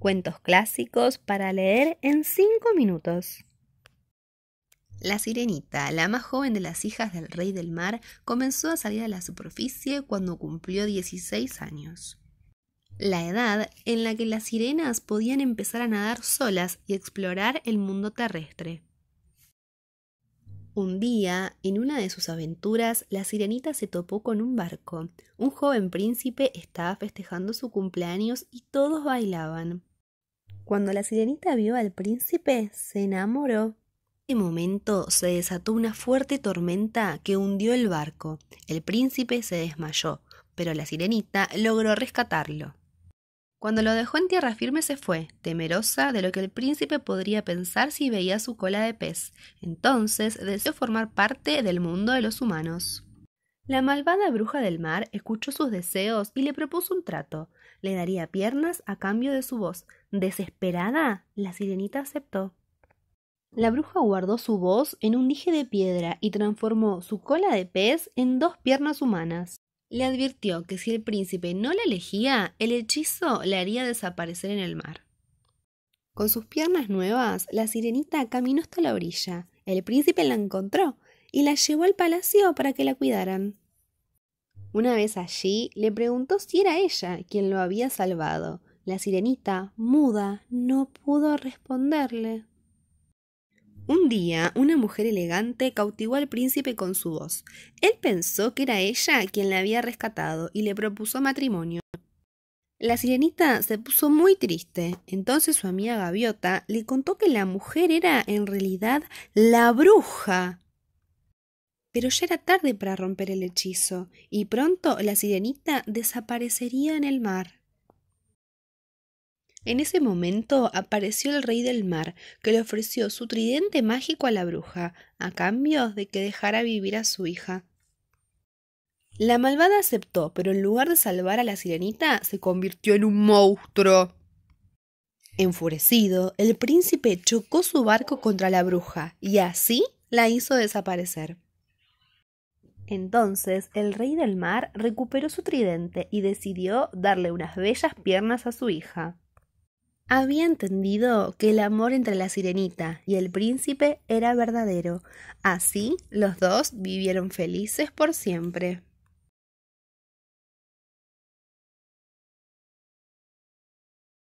cuentos clásicos para leer en 5 minutos. La sirenita, la más joven de las hijas del rey del mar, comenzó a salir a la superficie cuando cumplió 16 años. La edad en la que las sirenas podían empezar a nadar solas y explorar el mundo terrestre. Un día, en una de sus aventuras, la sirenita se topó con un barco. Un joven príncipe estaba festejando su cumpleaños y todos bailaban. Cuando la sirenita vio al príncipe, se enamoró. En ese momento se desató una fuerte tormenta que hundió el barco. El príncipe se desmayó, pero la sirenita logró rescatarlo. Cuando lo dejó en tierra firme se fue, temerosa de lo que el príncipe podría pensar si veía su cola de pez. Entonces deseó formar parte del mundo de los humanos. La malvada bruja del mar escuchó sus deseos y le propuso un trato. Le daría piernas a cambio de su voz. Desesperada, la sirenita aceptó. La bruja guardó su voz en un dije de piedra y transformó su cola de pez en dos piernas humanas. Le advirtió que si el príncipe no la elegía, el hechizo la haría desaparecer en el mar. Con sus piernas nuevas, la sirenita caminó hasta la orilla. El príncipe la encontró y la llevó al palacio para que la cuidaran. Una vez allí, le preguntó si era ella quien lo había salvado. La sirenita, muda, no pudo responderle. Un día, una mujer elegante cautivó al príncipe con su voz. Él pensó que era ella quien la había rescatado y le propuso matrimonio. La sirenita se puso muy triste. Entonces su amiga Gaviota le contó que la mujer era en realidad la bruja pero ya era tarde para romper el hechizo, y pronto la sirenita desaparecería en el mar. En ese momento apareció el rey del mar, que le ofreció su tridente mágico a la bruja, a cambio de que dejara vivir a su hija. La malvada aceptó, pero en lugar de salvar a la sirenita, se convirtió en un monstruo. Enfurecido, el príncipe chocó su barco contra la bruja y así la hizo desaparecer. Entonces el rey del mar recuperó su tridente y decidió darle unas bellas piernas a su hija. Había entendido que el amor entre la sirenita y el príncipe era verdadero. Así los dos vivieron felices por siempre.